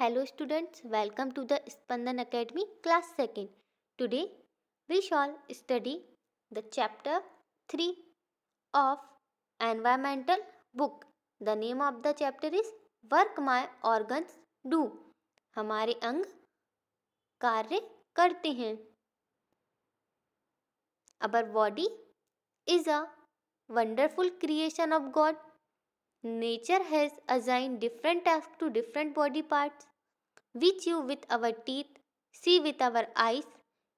Hello students welcome to the Spandan academy class second today we shall study the chapter three of environmental book the name of the chapter is work my organs do हमारे अंग कार्य करते हैं our body is a wonderful creation of God Nature has assigned different tasks to different body parts, which you with our teeth, see with our eyes,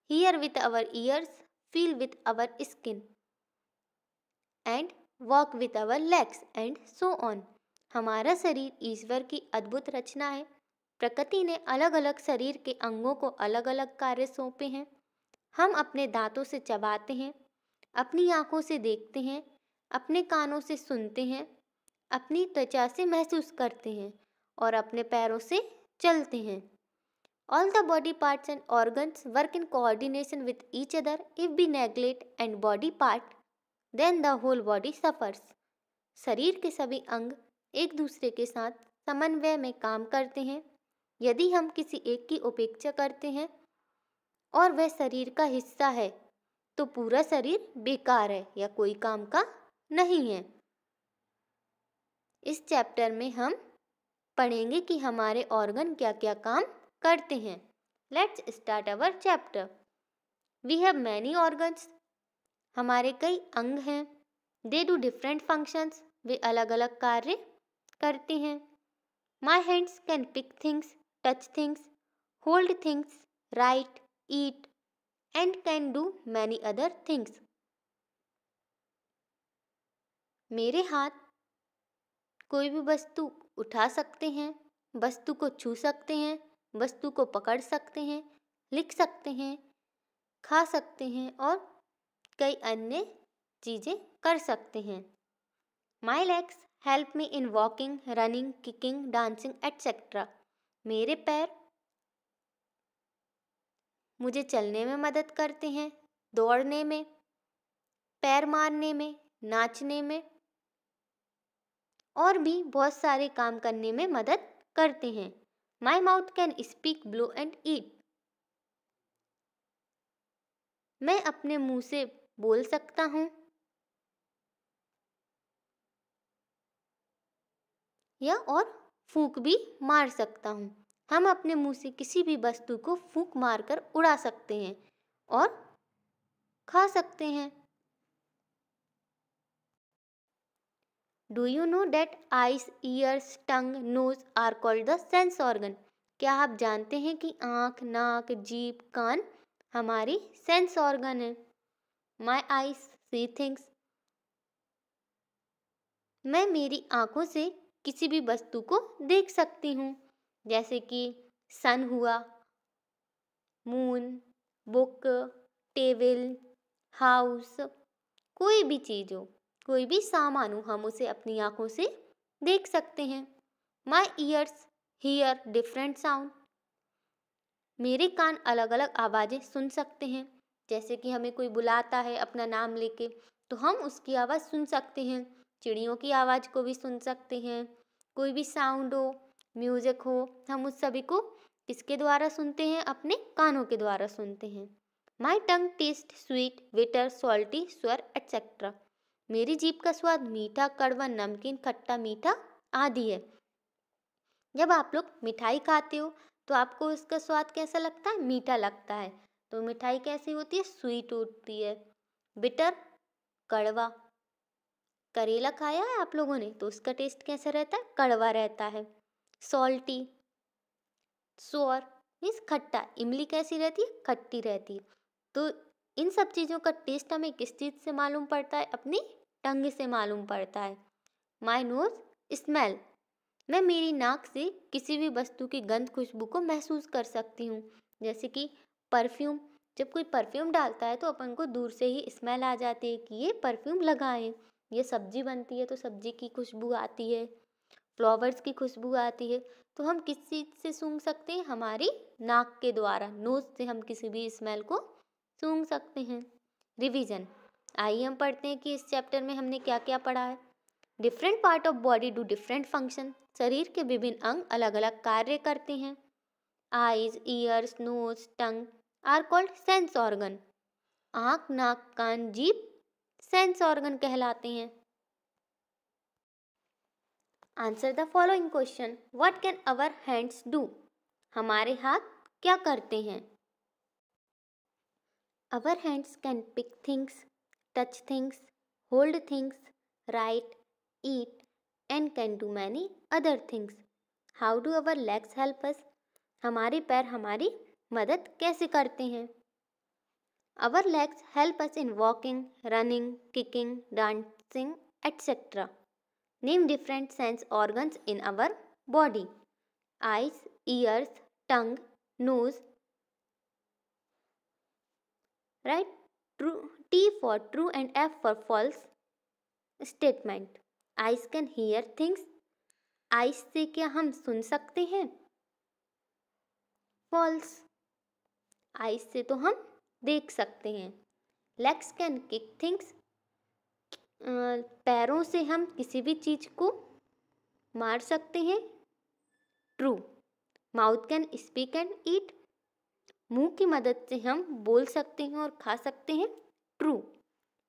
hear with our ears, feel with our skin, and walk with our legs, and so on. हमारा शरीर ईश्वर की अद्भुत रचना है प्रकृति ने अलग अलग शरीर के अंगों को अलग अलग कार्य सौंपे हैं हम अपने दांतों से चबाते हैं अपनी आँखों से देखते हैं अपने कानों से सुनते हैं अपनी त्वचा से महसूस करते हैं और अपने पैरों से चलते हैं all the body parts and organs work in coordination with each other if we neglect and body part then the whole body suffers शरीर के सभी अंग एक दूसरे के साथ समन्वय में काम करते हैं यदि हम किसी एक की उपेक्षा करते हैं और वह शरीर का हिस्सा है तो पूरा शरीर बेकार है या कोई काम का नहीं है इस चैप्टर में हम पढ़ेंगे कि हमारे ऑर्गन क्या क्या काम करते हैं let's start our chapter we have many organs हमारे कई अंग हैं दे डू डिफरेंट फंक्शंस वे अलग अलग कार्य करते हैं my hands can pick things touch things hold things write eat and can do many other things मेरे हाथ कोई भी वस्तु उठा सकते हैं वस्तु को छू सकते हैं वस्तु को पकड़ सकते हैं लिख सकते हैं खा सकते हैं और कई अन्य चीज़ें कर सकते हैं my legs help me in walking running kicking dancing etcetera मेरे पैर मुझे चलने में मदद करते हैं दौड़ने में पैर मारने में नाचने में और भी बहुत सारे काम करने में मदद करते हैं my mouth can speak blow and eat मैं अपने मुंह से बोल सकता हूँ या और फूक भी मार सकता हूँ हम अपने मुंह से किसी भी वस्तु को फूक मारकर उड़ा सकते हैं और खा सकते हैं do you know that eyes ears tongue nose are called the sense organ क्या आप जानते हैं कि आँख नाक जीप कान हमारी सेंस ऑर्गन है माई आइस सी थिंग्स मैं मेरी आँखों से किसी भी वस्तु को देख सकती हूँ जैसे कि सन हुआ मून बुक टेबल हाउस कोई भी चीज़ हो कोई भी सामान हो हम उसे अपनी आँखों से देख सकते हैं my ears hear different sound मेरे कान अलग अलग आवाज़ें सुन सकते हैं जैसे कि हमें कोई बुलाता है अपना नाम लेके तो हम उसकी आवाज़ सुन सकते हैं चिड़ियों की आवाज़ को भी सुन सकते हैं कोई भी साउंड हो म्यूज़िक हो हम उस सभी को किसके द्वारा सुनते हैं अपने कानों के द्वारा सुनते हैं my tongue taste sweet bitter salty sour etcetera मेरी जीप का स्वाद मीठा कड़वा नमकीन खट्टा मीठा आदि है जब आप लोग मिठाई खाते हो तो आपको इसका स्वाद कैसा लगता है मीठा लगता है तो मिठाई कैसी होती है स्वीट होती है बिटर कड़वा करेला खाया है आप लोगों ने तो उसका टेस्ट कैसा रहता है कड़वा रहता है सॉल्टी सोर मीन्स खट्टा इमली कैसी रहती है खट्टी रहती है तो इन सब चीज़ों का टेस्ट हमें किस चीज़ से मालूम पड़ता है अपनी टंग से मालूम पड़ता है माई नोज स्मेल मैं मेरी नाक से किसी भी वस्तु की गंध खुशबू को महसूस कर सकती हूँ जैसे कि परफ्यूम जब कोई परफ्यूम डालता है तो अपन को दूर से ही स्मेल आ जाती है कि ये परफ्यूम लगाएं ये सब्जी बनती है तो सब्जी की खुशबू आती है फ्लावर्स की खुशबू आती है तो हम किस चीज़ से सूंघ सकते हैं हमारी नाक के द्वारा नोज से हम किसी भी स्मेल को सूंघ सकते हैं रिवीजन आइए हम पढ़ते हैं कि इस चैप्टर में हमने क्या क्या पढ़ा है different part of body do different function शरीर के विभिन्न अंग अलग अलग कार्य करते हैं eyes ears nose tongue are called sense organ आँख नाक कान जीप सेंस ऑर्गन कहलाते हैं answer the following question what can our hands do हमारे हाथ क्या करते हैं Our hands can pick things, touch things, hold things, write, eat, and can do many other things. How do our legs help us? हमारे पैर हमारी मदद कैसे करते हैं our legs help us in walking running kicking dancing etcetera name different sense organs in our body eyes ears tongue nose right true T for true and F for false statement eyes can hear things eyes से क्या हम सुन सकते हैं false ice से तो हम देख सकते हैं लेग्स कैन किक थिंग्स पैरों से हम किसी भी चीज़ को मार सकते हैं true mouth can speak and eat मुंह की मदद से हम बोल सकते हैं और खा सकते हैं true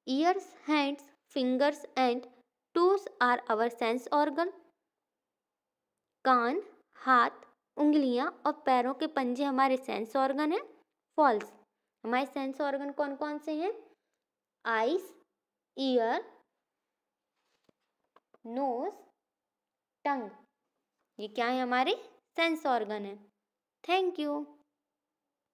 ears hands fingers and toes are our sense organ कान हाथ उंगलियां और पैरों के पंजे हमारे सेंस ऑर्गन हैं फॉल्स हमारे सेंस ऑर्गन कौन कौन से हैं आइस ईयर नोज टंग ये क्या है हमारे सेंस ऑर्गन है थैंक यू